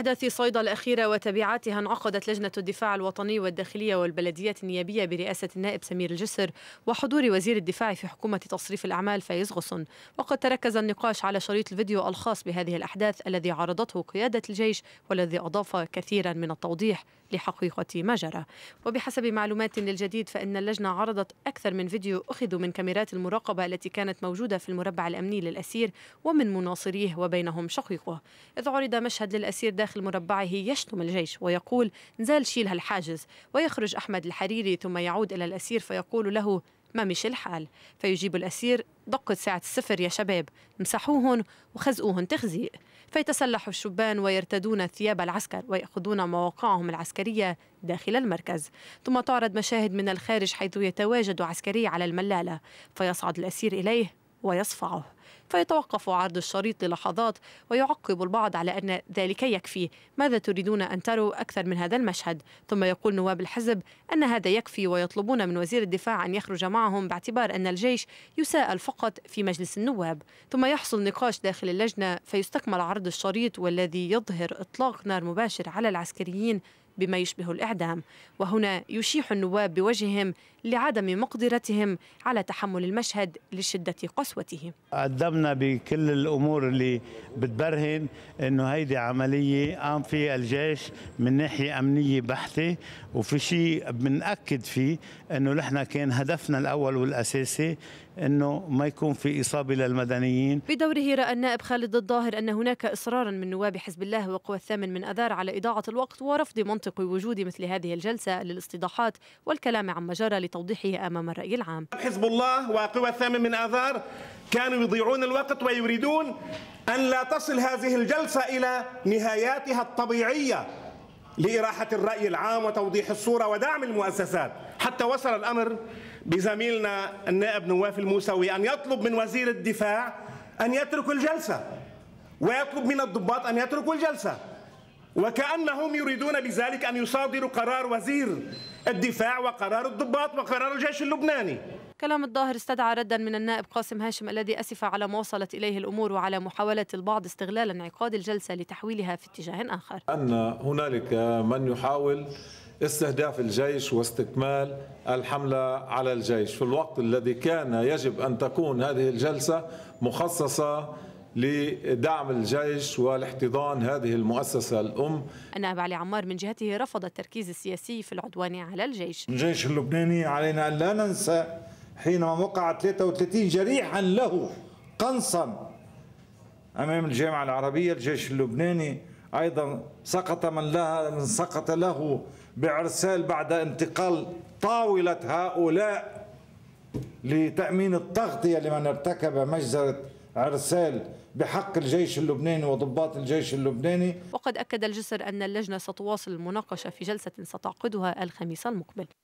أحداث صيدا الأخيرة وتبعاتها انعقدت لجنة الدفاع الوطني والداخلية والبلديات النيابية برئاسة النائب سمير الجسر وحضور وزير الدفاع في حكومة تصريف الأعمال فايز غصن وقد تركز النقاش على شريط الفيديو الخاص بهذه الأحداث الذي عرضته قيادة الجيش والذي أضاف كثيرا من التوضيح لحقيقة ما جرى وبحسب معلومات للجديد فإن اللجنة عرضت أكثر من فيديو أخذوا من كاميرات المراقبة التي كانت موجودة في المربع الأمني للأسير ومن مناصريه وبينهم شقيقه إذ عرض مشهد للأسير داخل مربعه يشتم الجيش ويقول نزال شيل هالحاجز ويخرج أحمد الحريري ثم يعود إلى الأسير فيقول له ما مش الحال فيجيب الأسير دقة ساعة السفر يا شباب مسحوهن وخزقوهن تخزيق فيتسلح الشبان ويرتدون ثياب العسكر ويأخذون مواقعهم العسكرية داخل المركز ثم تعرض مشاهد من الخارج حيث يتواجد عسكري على الملالة فيصعد الأسير إليه ويصفعه فيتوقف عرض الشريط للحظات ويعقب البعض على أن ذلك يكفي ماذا تريدون أن تروا أكثر من هذا المشهد ثم يقول نواب الحزب أن هذا يكفي ويطلبون من وزير الدفاع أن يخرج معهم باعتبار أن الجيش يساءل فقط في مجلس النواب ثم يحصل نقاش داخل اللجنة فيستكمل عرض الشريط والذي يظهر إطلاق نار مباشر على العسكريين بما يشبه الإعدام وهنا يشيح النواب بوجههم لعدم مقدرتهم على تحمل المشهد لشدة قسوته قدمنا بكل الأمور اللي بتبرهن أنه هيدي عملية قام فيها الجيش من ناحية أمنية بحتة وفي شيء بنأكد فيه أنه نحن كان هدفنا الأول والأساسي انه ما يكون في اصابه للمدنيين بدوره راى النائب خالد الظاهر ان هناك اصرارا من نواب حزب الله وقوى الثامن من اذار على اضاعه الوقت ورفض منطق وجود مثل هذه الجلسه للاستيضاحات والكلام عما جرى لتوضيحه امام الراي العام حزب الله وقوى الثامن من اذار كانوا يضيعون الوقت ويريدون ان لا تصل هذه الجلسه الى نهاياتها الطبيعيه لإراحة الرأي العام وتوضيح الصورة ودعم المؤسسات حتى وصل الأمر بزميلنا النائب نواف الموسوي أن يطلب من وزير الدفاع أن يترك الجلسة ويطلب من الضباط أن يتركوا الجلسة وكأنهم يريدون بذلك أن يصادروا قرار وزير الدفاع وقرار الضباط وقرار الجيش اللبناني كلام الظاهر استدعى ردا من النائب قاسم هاشم الذي أسف على ما وصلت إليه الأمور وعلى محاولة البعض استغلال انعقاد الجلسة لتحويلها في اتجاه آخر أن هنالك من يحاول استهداف الجيش واستكمال الحملة على الجيش في الوقت الذي كان يجب أن تكون هذه الجلسة مخصصة لدعم الجيش والاحتضان هذه المؤسسة الأم النائب علي عمار من جهته رفض التركيز السياسي في العدوان على الجيش الجيش اللبناني علينا أن لا ننسى حينما وقع 33 جريحا له قنصا أمام الجامعة العربية الجيش اللبناني أيضا سقط من, لها من سقط له بعرسال بعد انتقال طاولة هؤلاء لتأمين التغطية لمن ارتكب مجزرة ارسال بحق الجيش اللبناني وضباط الجيش اللبناني وقد أكد الجسر أن اللجنة ستواصل المناقشة في جلسة ستعقدها الخميس المقبل